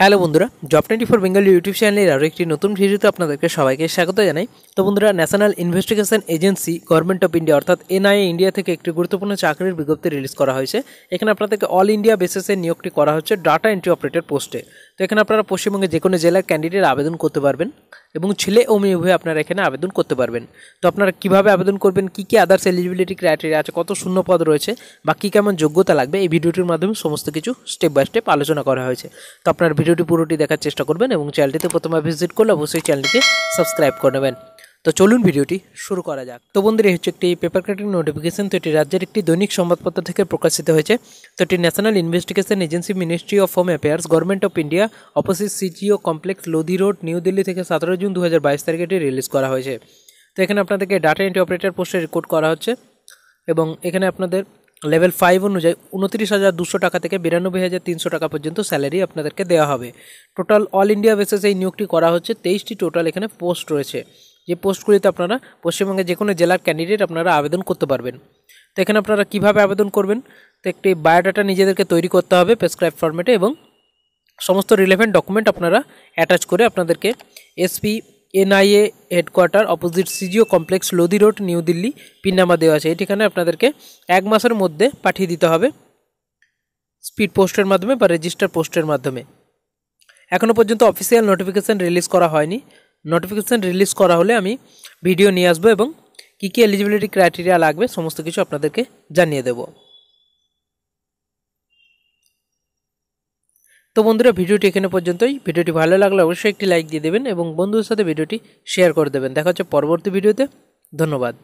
hello বন্ধুরা job twenty four Bengali YouTube চ্যানেলের আরও একটি নতুন ভিডিওতে আপনাদেরকে সবাইকে স্বাগত জানাই তো বন্ধুরা National Investigation Agency Government of India অর্থাৎ এনআইএ ইন্ডিয়া থেকে একটি গুরুত্বপূর্ণ চাকরির বিজ্ঞপ্তি রিলিজ করা হয়েছে এখানে আপনাদেরকে অল ইন্ডিয়া বেসিসে নিয়োগটি করা হচ্ছে ডাটা এন্ট্রি অপারেটর পোস্টে তো এখানে আপনারা পশ্চিমবঙ্গে যে কোনো জেলার ক্যান্ডিডেট আবেদন করতে পারবেন এবং ছেলে ও মেয়ে উভয়ে আপনারা এখানে আবেদন করতে পারবেন তো আপনারা কীভাবে আবেদন করবেন কী কী আদার্স এলিজিবিলিটি ক্রাইটেরিয়া আছে কত শূন্য পদ রয়েছে বা কী কেমন যোগ্যতা লাগবে এই ভিডিওটির মাধ্যমে সমস্ত কিছু স্টেপ বাই স্টেপ আলোচনা করা হয়েছে তো আপনার ভিডিওটি পুরোটি দেখার চেষ্টা করবেন এবং চ্যানেলটিতে প্রথমে ভিজিট করলে অবশ্যই চ্যানেলটিকে সাবস্ক্রাইব করে নেবেন তো চলুন ভিডিওটি শুরু করা যাক তো বন্ধুরা হচ্ছে একটি পেপার কাটিং নোটিফিকেশন তো এটি রাজ্যের একটি দৈনিক সংবাদপত্র থেকে প্রকাশিত হয়েছে তো এটি National Investigation Agency Ministry of Home Affairs Government of India opposite CGO complex Lodhi road new Delhi থেকে সতেরো জুন দু তারিখে এটি রিলিজ করা হয়েছে তো এখানে আপনাদেরকে ডাটা এন্ট্রি অপারেটর পোস্টে রেকর্ড করা হচ্ছে এবং এখানে আপনাদের লেভেল ফাইভ অনুযায়ী উনত্রিশ হাজার দুশো টাকা থেকে বিরানব্বই হাজার তিনশো টাকা পর্যন্ত স্যালারি আপনাদেরকে দেওয়া হবে টোটাল অল ইন্ডিয়া বেসেস এই নিয়োগটি করা হচ্ছে তেইশটি টোটাল এখানে পোস্ট রয়েছে যে পোস্টগুলিতে আপনারা পশ্চিমবঙ্গের যে কোনো জেলার ক্যান্ডিডেট আপনারা আবেদন করতে পারবেন তো এখানে আপনারা কীভাবে আবেদন করবেন তো একটি বায়োডাটা নিজেদেরকে তৈরি করতে হবে প্রেসক্রাইব ফর্মেটে এবং সমস্ত রিলেভেন্ট ডকুমেন্ট আপনারা অ্যাটাচ করে আপনাদেরকে SP NIA headquarter opposite CGO complex Lodhi road new Delhi pin number দেওয়া আছে এই ঠিকানায় আপনাদেরকে এক মাসের মধ্যে পাঠিয়ে দিতে হবে স্পিড পোস্টের মাধ্যমে বা রেজিস্টার পোস্টের মাধ্যমে এখনও পর্যন্ত অফিসিয়াল নোটিফিকেশান রিলিজ করা হয়নি নোটিফিকেশান রিলিজ করা হলে আমি ভিডিও নিয়ে আসবো এবং কী কী এলিজিবিলিটি ক্রাইটেরিয়া লাগবে সমস্ত কিছু আপনাদেরকে জানিয়ে দেবো তো বন্ধুরা ভিডিওটি এখানে পর্যন্তই ভিডিওটি ভালো লাগলে অবশ্যই একটি লাইক দিয়ে দেবেন এবং বন্ধুদের সাথে ভিডিওটি শেয়ার করে দেবেন দেখা হচ্ছে পরবর্তী ভিডিওতে ধন্যবাদ